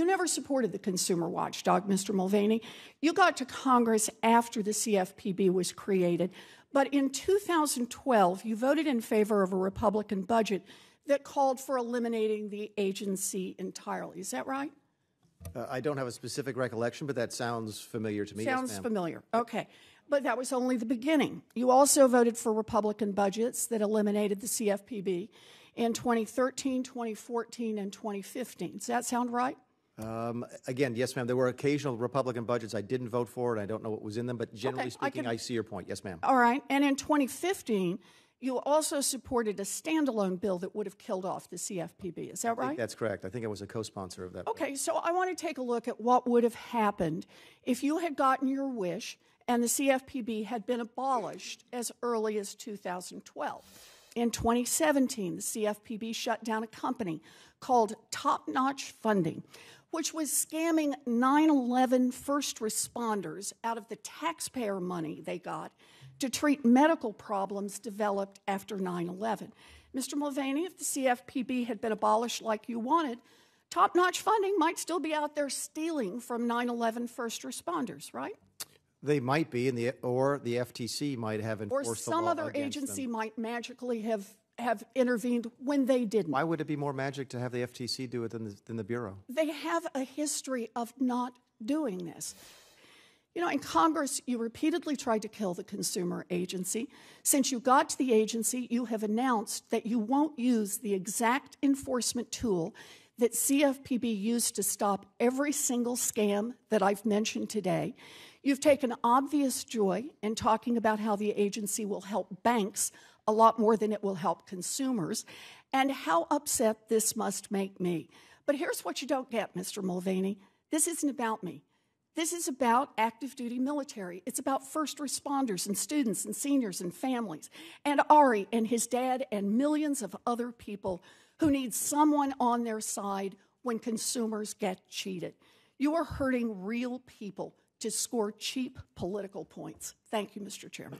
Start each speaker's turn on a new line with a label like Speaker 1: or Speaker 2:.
Speaker 1: you never supported the consumer watchdog, Mr. Mulvaney. You got to Congress after the CFPB was created. But in 2012, you voted in favor of a Republican budget that called for eliminating the agency entirely. Is that right?
Speaker 2: Uh, I don't have a specific recollection, but that sounds familiar to me. Sounds yes, familiar.
Speaker 1: Okay. But that was only the beginning. You also voted for Republican budgets that eliminated the CFPB in 2013, 2014, and 2015. Does that sound right?
Speaker 2: Um, again, yes, ma'am. There were occasional Republican budgets I didn't vote for, and I don't know what was in them. But generally okay, speaking, I, can... I see your point. Yes, ma'am.
Speaker 1: All right. And in 2015, you also supported a standalone bill that would have killed off the CFPB. Is that right?
Speaker 2: that's correct. I think I was a co sponsor of that. Okay,
Speaker 1: bill. so I want to take a look at what would have happened if you had gotten your wish and the CFPB had been abolished as early as 2012. In 2017, the CFPB shut down a company called Top Notch Funding, which was scamming 9 11 first responders out of the taxpayer money they got to treat medical problems developed after 9 11. Mr. Mulvaney, if the CFPB had been abolished like you wanted, top notch funding might still be out there stealing from 9 11 first responders, right?
Speaker 2: They might be, the, or the FTC might have enforced Or some other agency them.
Speaker 1: might magically have have
Speaker 2: intervened when they didn't. Why would it be more magic to have the FTC do it than the, than the Bureau?
Speaker 1: They have a history of not doing this. You know, in Congress, you repeatedly tried to kill the consumer agency. Since you got to the agency, you have announced that you won't use the exact enforcement tool that CFPB used to stop every single scam that I've mentioned today. You've taken obvious joy in talking about how the agency will help banks a lot more than it will help consumers, and how upset this must make me. But here's what you don't get, Mr. Mulvaney this isn't about me. This is about active duty military. It's about first responders and students and seniors and families, and Ari and his dad, and millions of other people who need someone on their side when consumers get cheated. You are hurting real people to score cheap political points. Thank you, Mr. Chairman.